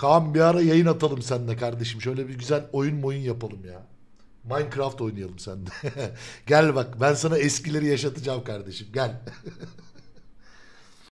Kaan bir ara yayın atalım seninle kardeşim. Şöyle bir güzel oyun oyun yapalım ya. Minecraft oynayalım seninle. gel bak ben sana eskileri yaşatacağım kardeşim gel.